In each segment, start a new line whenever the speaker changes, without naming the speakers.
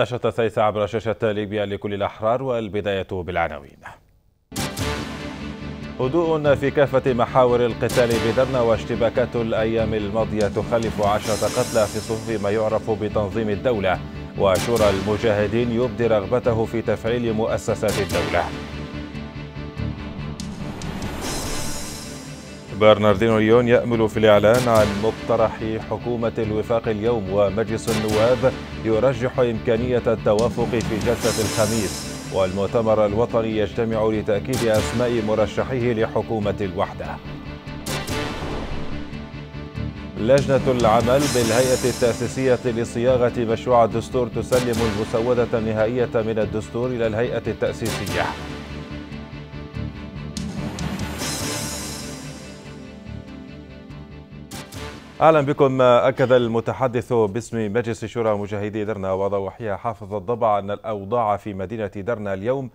نشرة السيسة عبر شاشة ليبيا لكل الأحرار والبداية بالعناوين هدوء في كافة محاور القتال بدرنا واشتباكات الأيام الماضية تخلف عشرة قتلى في صفوف ما يعرف بتنظيم الدولة وشورى المجاهدين يبدي رغبته في تفعيل مؤسسات الدولة برناردينو ليون يأمل في الإعلان عن مقترح حكومة الوفاق اليوم ومجلس النواب يرجح إمكانية التوافق في جلسة الخميس والمؤتمر الوطني يجتمع لتأكيد أسماء مرشحيه لحكومة الوحدة لجنة العمل بالهيئة التأسيسية لصياغة مشروع الدستور تسلم المسودة النهائية من الدستور إلى الهيئة التأسيسية اهلا بكم اكد المتحدث باسم مجلس شورى مجاهدي درنا وضوحيه حافظ الضبع ان الاوضاع في مدينه درنا اليوم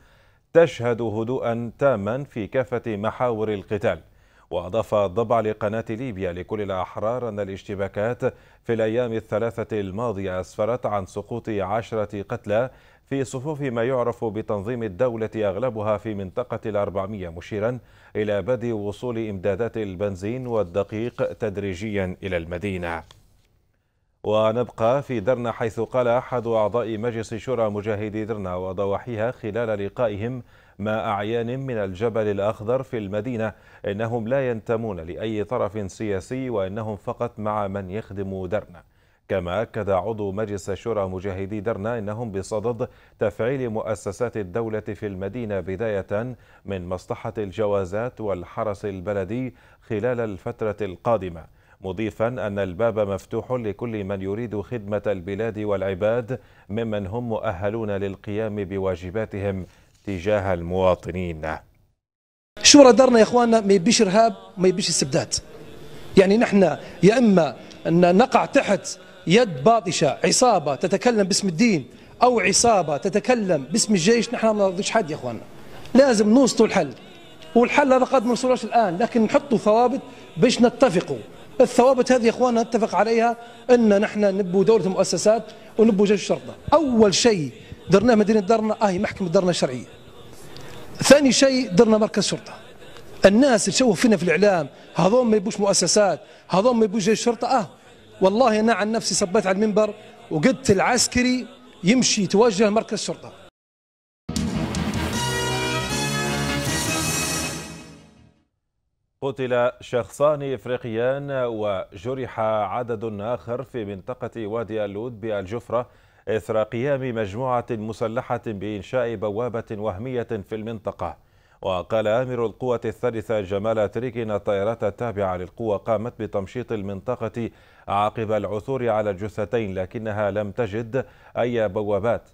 تشهد هدوءا تاما في كافه محاور القتال وأضاف الضبع لقناة ليبيا لكل الأحرار أن الاشتباكات في الأيام الثلاثة الماضية أسفرت عن سقوط عشرة قتلى في صفوف ما يعرف بتنظيم الدولة أغلبها في منطقة الأربعمية مشيرا إلى بدء وصول إمدادات البنزين والدقيق تدريجيا إلى المدينة ونبقى في درنا حيث قال أحد أعضاء مجلس شورى مجاهدي درنا وضواحيها خلال لقائهم ما أعيان من الجبل الأخضر في المدينة إنهم لا ينتمون لأي طرف سياسي وإنهم فقط مع من يخدم درنا كما أكد عضو مجلس شورى مجاهدي درنا أنهم بصدد تفعيل مؤسسات الدولة في المدينة بداية من مصلحة الجوازات والحرس البلدي خلال الفترة القادمة مضيفا أن الباب مفتوح لكل من يريد خدمة البلاد والعباد ممن هم مؤهلون للقيام بواجباتهم تجاه المواطنين
شو دارنا يا اخواننا ما يبيش ارهاب ما يبيش استبداد يعني نحن يا اما ان نقع تحت يد باطشه عصابه تتكلم باسم الدين او عصابه تتكلم باسم الجيش نحن ما نرضيش حد يا اخواننا لازم نوصلوا الحل والحل هذا قد ما وصلوش الان لكن نحطوا ثوابت باش نتفقوا الثوابت هذه يا اخواننا نتفق عليها ان نحن نبوا دوله المؤسسات ونبوا جيش الشرطه اول شيء درناه مدينه دارنا اهي آه، محكمه دارنا الشرعيه ثاني شيء درنا مركز شرطه الناس تشوه فينا في الاعلام هذوم ما يبوش مؤسسات هذوم ما يبوش جيش شرطه اه والله انا عن نفسي صبيت على المنبر وقلت العسكري يمشي يتوجه مركز شرطه
قتل شخصان افريقيان وجرح عدد اخر في منطقه وادي اللود بالجفره إثر قيام مجموعة مسلحة بإنشاء بوابة وهمية في المنطقة وقال آمر القوة الثالثة جمال تريك أن الطائرات التابعة للقوة قامت بتمشيط المنطقة عقب العثور على الجثتين لكنها لم تجد أي بوابات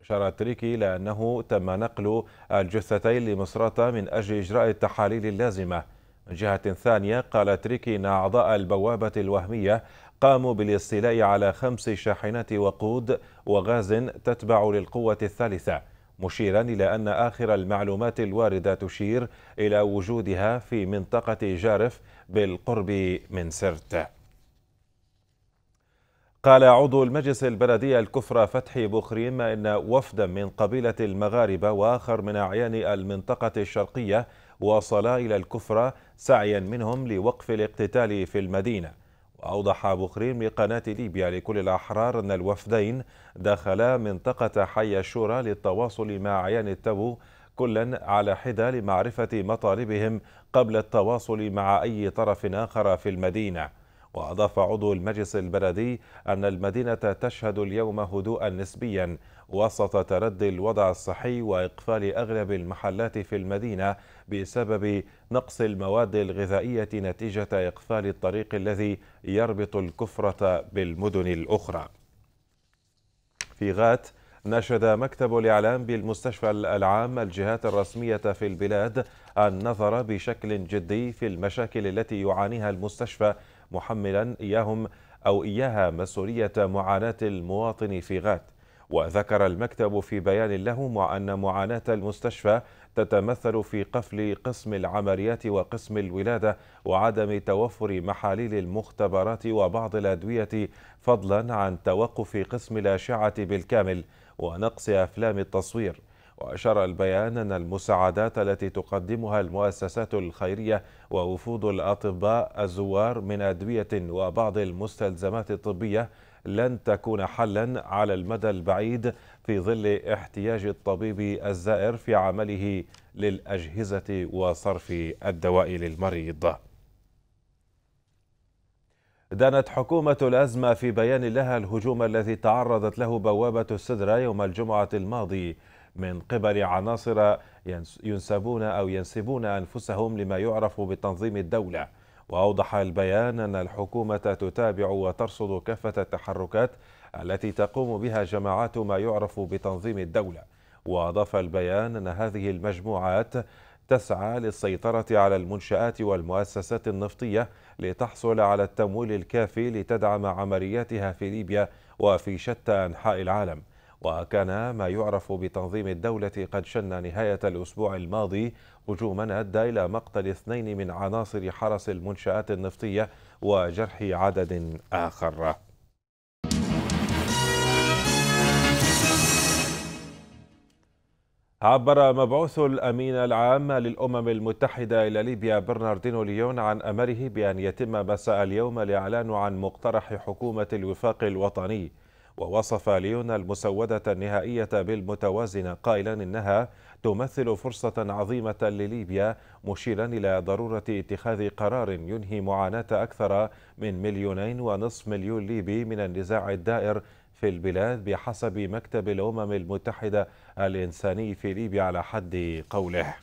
أشار تريكي إلى أنه تم نقل الجثتين لمصراتة من أجل إجراء التحاليل اللازمة من جهة ثانية قال تريكي أن أعضاء البوابة الوهمية قاموا بالاستيلاء على خمس شاحنات وقود وغاز تتبع للقوة الثالثة مشيرا إلى أن آخر المعلومات الواردة تشير إلى وجودها في منطقة جارف بالقرب من سرت قال عضو المجلس البلدي الكفرة فتحي بوخريم إن وفدا من قبيلة المغاربة وآخر من أعيان المنطقة الشرقية وصلا إلى الكفرة سعيا منهم لوقف الاقتتال في المدينة أوضح خريم لقناة ليبيا لكل الأحرار أن الوفدين دخلا منطقة حي الشورى للتواصل مع عيان التبو كلا على حدة لمعرفة مطالبهم قبل التواصل مع أي طرف آخر في المدينة وأضاف عضو المجلس البلدي أن المدينة تشهد اليوم هدوءا نسبيا وسط تردي الوضع الصحي وإقفال أغلب المحلات في المدينة بسبب نقص المواد الغذائية نتيجة إقفال الطريق الذي يربط الكفرة بالمدن الأخرى في غات نشد مكتب الإعلام بالمستشفى العام الجهات الرسمية في البلاد النظر بشكل جدي في المشاكل التي يعانيها المستشفى محملا إياهم أو إياها مسؤولية معاناة المواطن في غات وذكر المكتب في بيان له أن معاناة المستشفى تتمثل في قفل قسم العمليات وقسم الولادة وعدم توفر محاليل المختبرات وبعض الأدوية فضلا عن توقف قسم الأشعة بالكامل ونقص أفلام التصوير وأشار البيان أن المساعدات التي تقدمها المؤسسات الخيرية ووفود الأطباء الزوار من أدوية وبعض المستلزمات الطبية لن تكون حلا على المدى البعيد في ظل احتياج الطبيب الزائر في عمله للأجهزة وصرف الدواء للمريض دانت حكومة الأزمة في بيان لها الهجوم الذي تعرضت له بوابة السدرة يوم الجمعة الماضي من قبل عناصر ينسبون أو ينسبون أنفسهم لما يعرف بتنظيم الدولة وأوضح البيان أن الحكومة تتابع وترصد كافة التحركات التي تقوم بها جماعات ما يعرف بتنظيم الدولة وأضاف البيان أن هذه المجموعات تسعى للسيطرة على المنشآت والمؤسسات النفطية لتحصل على التمويل الكافي لتدعم عملياتها في ليبيا وفي شتى أنحاء العالم وكان ما يعرف بتنظيم الدولة قد شن نهاية الأسبوع الماضي هجوما أدى إلى مقتل اثنين من عناصر حرس المنشآت النفطية وجرح عدد آخر عبر مبعوث الأمين العام للأمم المتحدة إلى ليبيا برناردينو ليون عن أمره بأن يتم مساء اليوم الإعلان عن مقترح حكومة الوفاق الوطني ووصف ليون المسودة النهائية بالمتوازنة قائلا إنها تمثل فرصة عظيمة لليبيا مشيرا إلى ضرورة اتخاذ قرار ينهي معاناة أكثر من مليونين ونصف مليون ليبي من النزاع الدائر في البلاد بحسب مكتب الأمم المتحدة الإنساني في ليبيا على حد قوله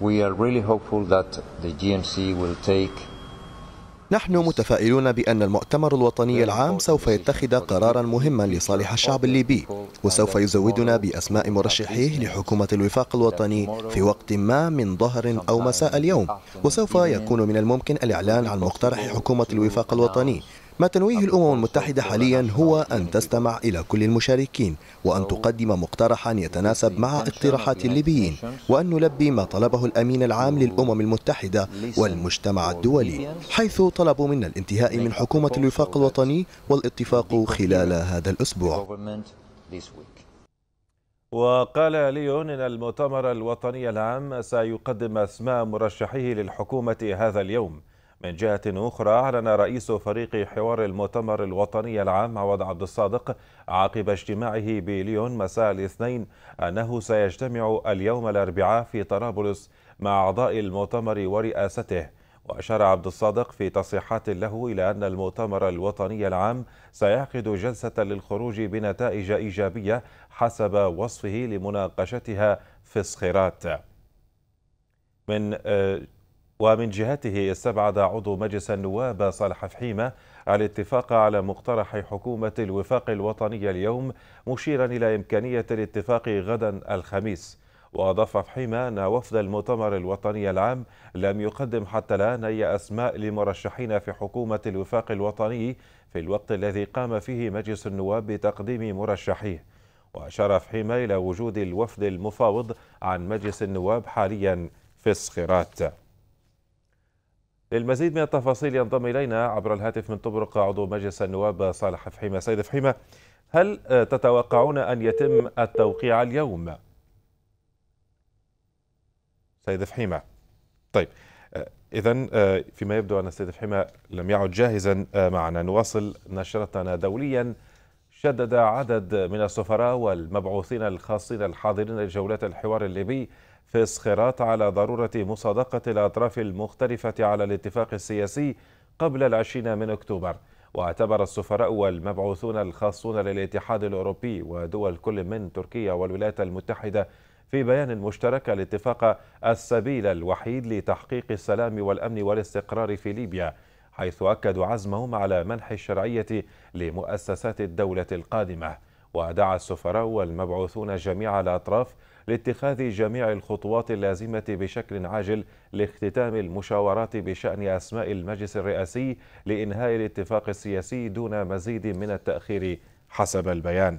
We are really hopeful that the GMC will take نحن متفائلون بأن المؤتمر الوطني العام سوف يتخذ قرارا مهما لصالح الشعب الليبي وسوف يزودنا بأسماء مرشحيه لحكومة الوفاق الوطني في وقت ما من ظهر أو مساء اليوم وسوف يكون من الممكن الإعلان عن مقترح حكومة الوفاق الوطني ما تنويه الأمم المتحدة حاليا هو أن تستمع إلى كل المشاركين وأن تقدم مقترحا يتناسب مع اقتراحات الليبيين وأن نلبي ما طلبه الأمين العام للأمم المتحدة والمجتمع الدولي حيث طلبوا منا الانتهاء من حكومة الوفاق الوطني والاتفاق خلال هذا الأسبوع
وقال ليون إن المؤتمر الوطني العام سيقدم أسماء مرشحيه للحكومة هذا اليوم من جهة أخرى أعلن رئيس فريق حوار المؤتمر الوطني العام عوض عبد الصادق عقب اجتماعه بليون مساء الاثنين أنه سيجتمع اليوم الأربعاء في طرابلس مع أعضاء المؤتمر ورئاسته وأشار عبد الصادق في تصريحات له إلى أن المؤتمر الوطني العام سيعقد جلسة للخروج بنتائج إيجابية حسب وصفه لمناقشتها في الصخيرات من آه، ومن جهته استبعد عضو مجلس النواب صالح فحيمة الاتفاق على مقترح حكومة الوفاق الوطني اليوم مشيرا إلى إمكانية الاتفاق غدا الخميس وأضاف فحيمة أن وفد المؤتمر الوطني العام لم يقدم حتى الآن أي أسماء لمرشحين في حكومة الوفاق الوطني في الوقت الذي قام فيه مجلس النواب بتقديم مرشحيه وأشار فحيمة إلى وجود الوفد المفاوض عن مجلس النواب حاليا في الصخرات للمزيد من التفاصيل ينضم إلينا عبر الهاتف من طبرق عضو مجلس النواب صالح فحيمة سيد فحيمة هل تتوقعون أن يتم التوقيع اليوم؟ سيد فحيمة طيب آه، إذا آه، فيما يبدو أن السيد فحيمة لم يعد جاهزا آه، معنا نواصل نشرتنا دوليا شدد عدد من السفراء والمبعوثين الخاصين الحاضرين لجولات الحوار الليبي في الصخرات على ضرورة مصادقة الأطراف المختلفة على الاتفاق السياسي قبل العشرين من أكتوبر واعتبر السفراء والمبعوثون الخاصون للاتحاد الأوروبي ودول كل من تركيا والولايات المتحدة في بيان مشترك الاتفاق السبيل الوحيد لتحقيق السلام والأمن والاستقرار في ليبيا حيث أكدوا عزمهم على منح الشرعية لمؤسسات الدولة القادمة ودعا السفراء والمبعوثون جميع الأطراف لاتخاذ جميع الخطوات اللازمة بشكل عاجل لاختتام المشاورات بشأن أسماء المجلس الرئاسي لإنهاء الاتفاق السياسي دون مزيد من التأخير حسب البيان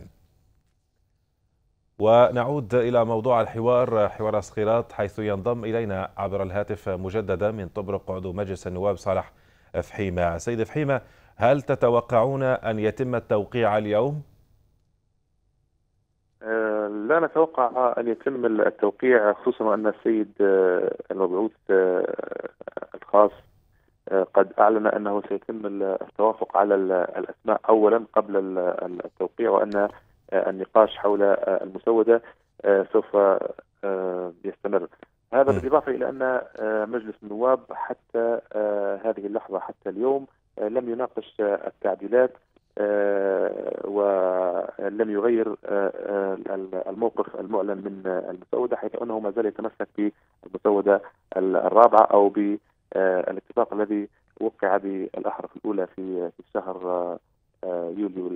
ونعود إلى موضوع الحوار حوار صخيرات حيث ينضم إلينا عبر الهاتف مجددا من طبرق عضو مجلس النواب صالح فحيمة سيد فحيمة هل تتوقعون أن يتم التوقيع اليوم؟
لا نتوقع ان يتم التوقيع خصوصا وان السيد آه، المبعوث آه، الخاص آه، قد اعلن انه سيتم التوافق على الاسماء اولا قبل التوقيع وان النقاش حول المسوده سوف يستمر هذا بالاضافه الى ان مجلس النواب حتى هذه اللحظه حتى اليوم لم يناقش التعديلات آه، ولم يغير آه، آه، الموقف المعلن من المسوده حيث انه ما زال يتمسك بالمسوده الرابعه او بالاتفاق الذي وقع بالاحرف الاولى في شهر يوليو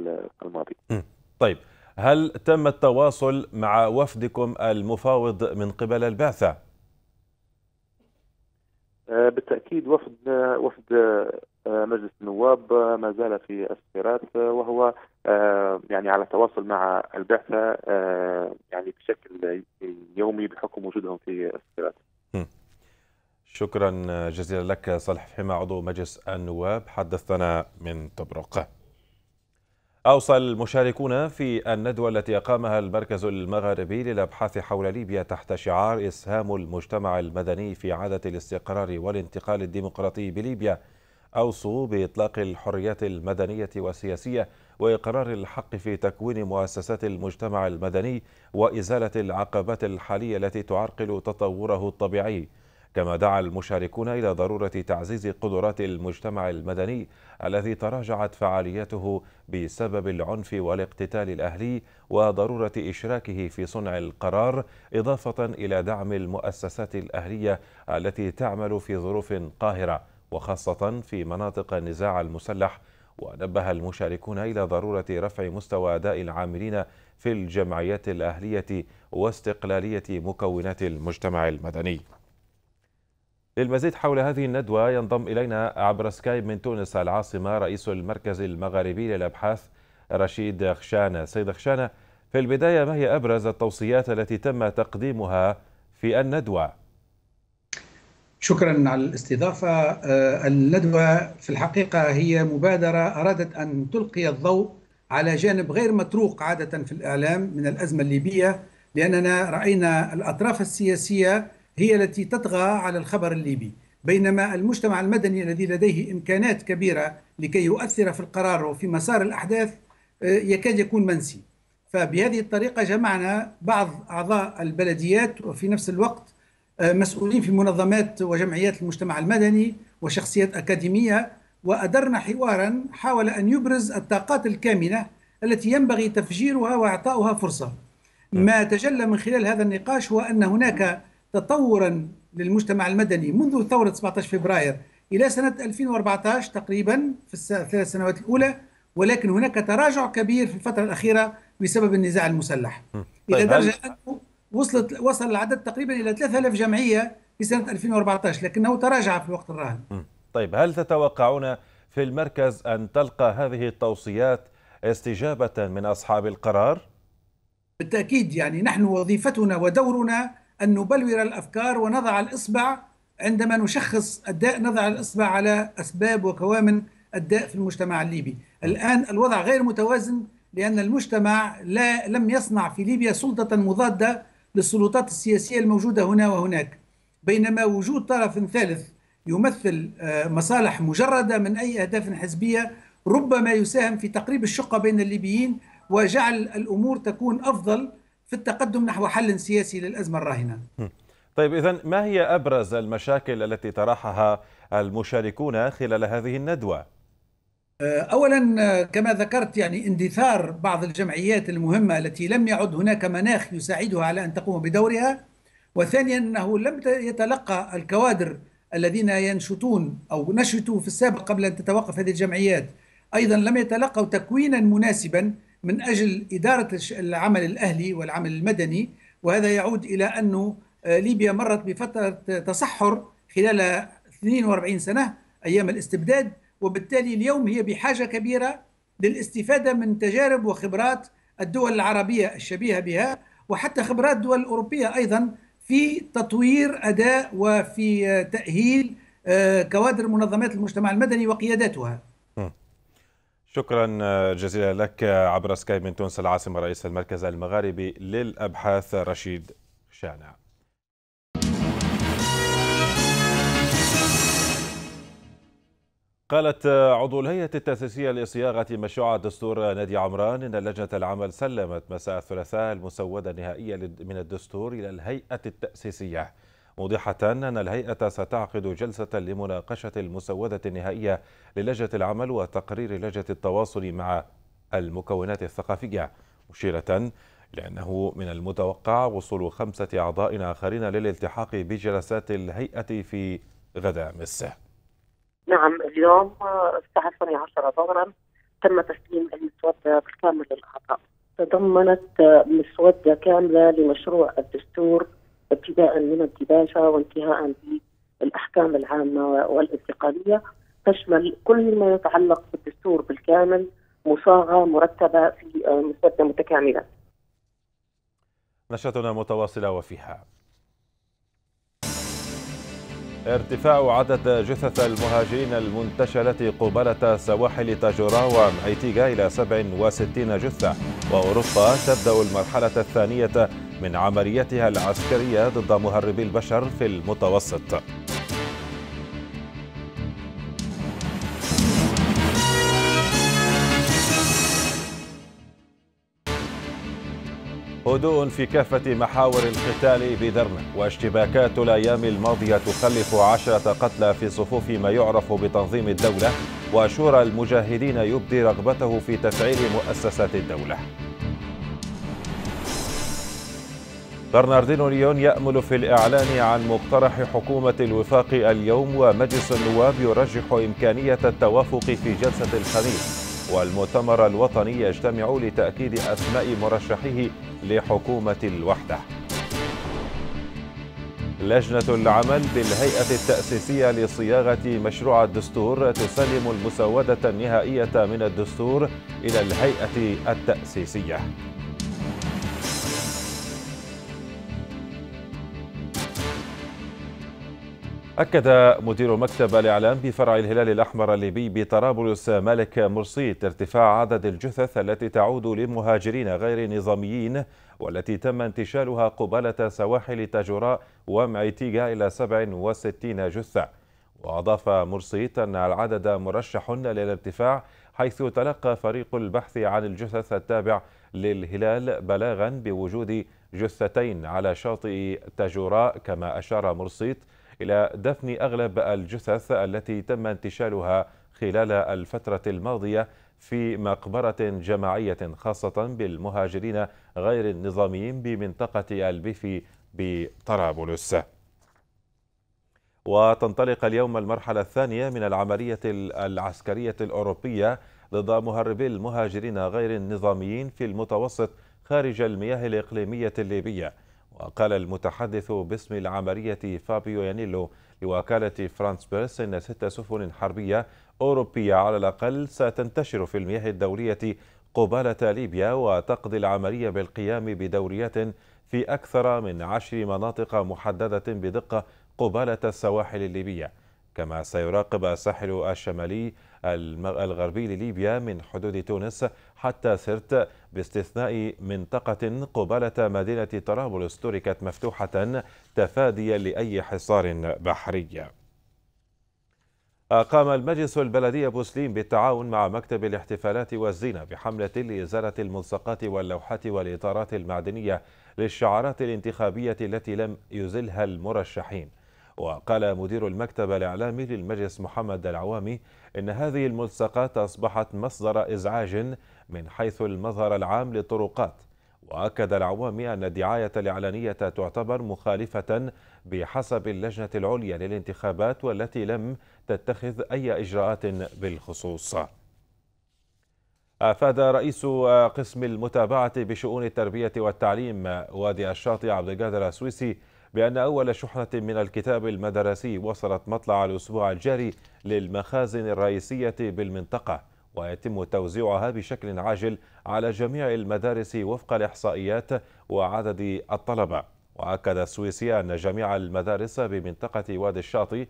الماضي.
طيب هل تم التواصل مع وفدكم المفاوض من قبل البعثه؟
بالتاكيد وفد وفد آه، مجلس النواب آه، ما زال في السيرات آه، وهو يعني على تواصل مع البعثه يعني بشكل يومي بحكم وجودهم في السيرات
شكرا جزيلا لك صالح فحيمة عضو مجلس النواب حدثنا من تبرق أوصى المشاركون في الندوة التي أقامها المركز المغاربي للأبحاث حول ليبيا تحت شعار إسهام المجتمع المدني في عادة الاستقرار والانتقال الديمقراطي بليبيا أوصوا بإطلاق الحريات المدنية والسياسية وإقرار الحق في تكوين مؤسسات المجتمع المدني وإزالة العقبات الحالية التي تعرقل تطوره الطبيعي كما دعا المشاركون إلى ضرورة تعزيز قدرات المجتمع المدني الذي تراجعت فعاليته بسبب العنف والاقتتال الأهلي وضرورة إشراكه في صنع القرار إضافة إلى دعم المؤسسات الأهلية التي تعمل في ظروف قاهرة وخاصة في مناطق النزاع المسلح ونبه المشاركون إلى ضرورة رفع مستوى أداء العاملين في الجمعيات الأهلية واستقلالية مكونات المجتمع المدني للمزيد حول هذه الندوة ينضم إلينا عبر سكايب من تونس العاصمة رئيس المركز المغاربي للأبحاث رشيد خشانة سيد خشانة في البداية ما هي أبرز التوصيات التي تم تقديمها في الندوة؟
شكرا على الاستضافة آه، الندوة في الحقيقة هي مبادرة أرادت أن تلقي الضوء على جانب غير متروق عادة في الإعلام من الأزمة الليبية لأننا رأينا الأطراف السياسية هي التي تطغى على الخبر الليبي بينما المجتمع المدني الذي لديه إمكانات كبيرة لكي يؤثر في القرار وفي مسار الأحداث آه، يكاد يكون منسي فبهذه الطريقة جمعنا بعض أعضاء البلديات وفي نفس الوقت آه، مسؤولين في منظمات وجمعيات المجتمع المدني وشخصيات أكاديمية وأدرنا حوارا حاول أن يبرز الطاقات الكامنة التي ينبغي تفجيرها وإعطاؤها فرصة نعم. ما تجلى من خلال هذا النقاش هو أن هناك تطورا للمجتمع المدني منذ ثورة 17 فبراير إلى سنة 2014 تقريبا في الثلاث سنوات الأولى ولكن هناك تراجع كبير في الفترة الأخيرة بسبب النزاع المسلح إلى طيب، درجة أن وصلت وصل العدد تقريبا الى 3000 جمعيه في سنه 2014 لكنه تراجع في الوقت الراهن.
طيب هل تتوقعون في المركز ان تلقى هذه التوصيات استجابه من اصحاب القرار؟
بالتاكيد يعني نحن وظيفتنا ودورنا ان نبلور الافكار ونضع الاصبع عندما نشخص الداء نضع الاصبع على اسباب وكوامن الداء في المجتمع الليبي. الان الوضع غير متوازن لان المجتمع لا لم يصنع في ليبيا سلطه مضاده للسلطات السياسية الموجودة هنا وهناك بينما وجود طرف ثالث يمثل آه، مصالح مجردة من أي أهداف حزبية ربما يساهم في تقريب الشقة بين الليبيين وجعل الأمور تكون أفضل في التقدم نحو حل سياسي للأزمة الراهنة
طيب إذا ما هي أبرز المشاكل التي طرحها المشاركون خلال هذه الندوة؟
آه، اولا آه، كما ذكرت يعني اندثار بعض الجمعيات المهمه التي لم يعد هناك مناخ يساعدها على ان تقوم بدورها وثانيا انه لم يتلقى الكوادر الذين ينشطون او نشطوا في السابق قبل ان تتوقف هذه الجمعيات ايضا لم يتلقوا تكوينا مناسبا من اجل اداره العمل الاهلي والعمل المدني وهذا يعود الى انه آه، ليبيا مرت بفتره تصحر خلال 42 سنه ايام الاستبداد وبالتالي اليوم هي بحاجة كبيرة للاستفادة من تجارب وخبرات الدول العربية الشبيهة بها وحتى خبرات الدول الأوروبية أيضا في تطوير أداء وفي تأهيل آه، كوادر منظمات المجتمع المدني وقياداتها
شكرا آه، جزيلا لك آه، عبر سكاي من تونس العاصمة رئيس المركز المغاربي للأبحاث رشيد شانع قالت عضو الهيئة التأسيسية لصياغة مشروع الدستور نادي عمران إن لجنة العمل سلمت مساء الثلاثاء المسودة النهائية من الدستور إلى الهيئة التأسيسية موضحة أن الهيئة ستعقد جلسة لمناقشة المسودة النهائية للجنة العمل وتقرير لجنة التواصل مع المكونات الثقافية مشيرة لأنه من المتوقع وصول خمسة أعضاء آخرين للالتحاق بجلسات الهيئة في غدا مس
نعم اليوم آه، الساعة 12 ظهرا تم تسليم المسودة بالكامل للأعضاء تضمنت آه، مسودة كاملة لمشروع الدستور ابتداء من الدباجة وانتهاء بالأحكام العامة والانتقالية تشمل كل ما يتعلق بالدستور بالكامل مصاغة مرتبة في آه، مسودة متكاملة
نشرتنا متواصلة وفيها ارتفاع عدد جثث المهاجرين المنتشلة قبالة سواحل تاجورا ومعيتيغا إلى 67 جثة وأوروبا تبدأ المرحلة الثانية من عمليتها العسكرية ضد مهربي البشر في المتوسط هدوء في كافة محاور القتال بدرنا واشتباكات الأيام الماضية تخلف عشرة قتلى في صفوف ما يعرف بتنظيم الدولة وشورى المجاهدين يبدي رغبته في تفعيل مؤسسات الدولة برناردينو ليون يأمل في الإعلان عن مقترح حكومة الوفاق اليوم ومجلس النواب يرجح إمكانية التوافق في جلسة الخميس والمؤتمر الوطني يجتمع لتأكيد أسماء مرشحيه لحكومة الوحدة لجنة العمل بالهيئة التأسيسية لصياغة مشروع الدستور تسلم المسودة النهائية من الدستور إلى الهيئة التأسيسية أكد مدير مكتب الإعلام بفرع الهلال الأحمر الليبي بطرابلس مالك مرسي ارتفاع عدد الجثث التي تعود لمهاجرين غير نظاميين والتي تم انتشالها قبالة سواحل تاجوراء ومعيتيغا إلى 67 جثة وأضاف مرسي أن العدد مرشح للارتفاع حيث تلقى فريق البحث عن الجثث التابع للهلال بلاغا بوجود جثتين على شاطئ تاجوراء كما أشار مرسيد إلى دفن أغلب الجثث التي تم انتشالها خلال الفترة الماضية في مقبرة جماعية خاصة بالمهاجرين غير النظاميين بمنطقة البيفي بطرابلس وتنطلق اليوم المرحلة الثانية من العملية العسكرية الأوروبية ضد مهربي المهاجرين غير النظاميين في المتوسط خارج المياه الإقليمية الليبية وقال المتحدث باسم العملية فابيو يانيلو لوكالة فرانس بيرس أن ست سفن حربية أوروبية على الأقل ستنتشر في المياه الدولية قبالة ليبيا وتقضي العملية بالقيام بدوريات في أكثر من عشر مناطق محددة بدقة قبالة السواحل الليبية كما سيراقب الساحل الشمالي الغربي لليبيا من حدود تونس حتى سرت باستثناء منطقة قبالة مدينة طرابلس تركت مفتوحة تفاديا لأي حصار بحري أقام المجلس البلدي بوسليم بالتعاون مع مكتب الاحتفالات والزينة بحملة لإزالة الملصقات واللوحات والإطارات المعدنية للشعارات الانتخابية التي لم يزلها المرشحين وقال مدير المكتب الإعلامي للمجلس محمد العوامي إن هذه الملصقات أصبحت مصدر إزعاج من حيث المظهر العام للطرقات وأكد العوامي أن الدعاية الإعلانية تعتبر مخالفة بحسب اللجنة العليا للانتخابات والتي لم تتخذ أي إجراءات بالخصوص أفاد رئيس قسم المتابعة بشؤون التربية والتعليم وادي الشاطئ عبد القادر السويسي بأن أول شحنة من الكتاب المدرسي وصلت مطلع الأسبوع الجاري للمخازن الرئيسية بالمنطقة ويتم توزيعها بشكل عاجل على جميع المدارس وفق الإحصائيات وعدد الطلبة وأكد السويسي أن جميع المدارس بمنطقة وادي الشاطئ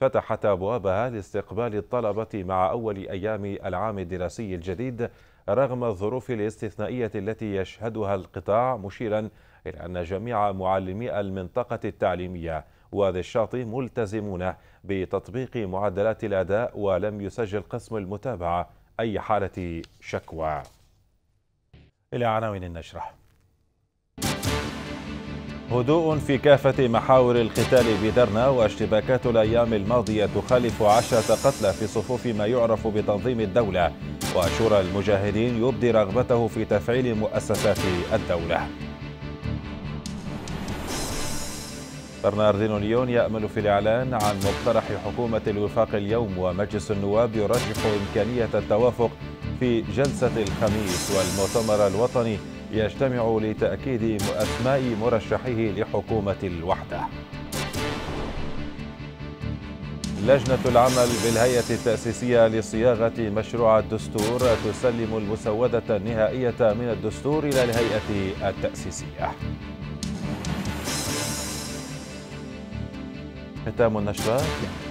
فتحت أبوابها لاستقبال الطلبة مع أول أيام العام الدراسي الجديد رغم الظروف الاستثنائية التي يشهدها القطاع مشيرا إلا أن جميع معلمي المنطقة التعليمية وذي الشاطئ ملتزمون بتطبيق معدلات الأداء ولم يسجل قسم المتابعة أي حالة شكوى إلى عناوين النشرة هدوء في كافة محاور القتال بدرنا واشتباكات الأيام الماضية تخالف عشرة قتلى في صفوف ما يعرف بتنظيم الدولة وشورى المجاهدين يبدي رغبته في تفعيل مؤسسات الدولة برناردينو ليون يأمل في الإعلان عن مقترح حكومة الوفاق اليوم ومجلس النواب يرجح إمكانية التوافق في جلسة الخميس والمؤتمر الوطني يجتمع لتأكيد أسماء مرشحيه لحكومة الوحدة لجنة العمل بالهيئة التأسيسية لصياغة مشروع الدستور تسلم المسودة النهائية من الدستور إلى الهيئة التأسيسية ختام النشرة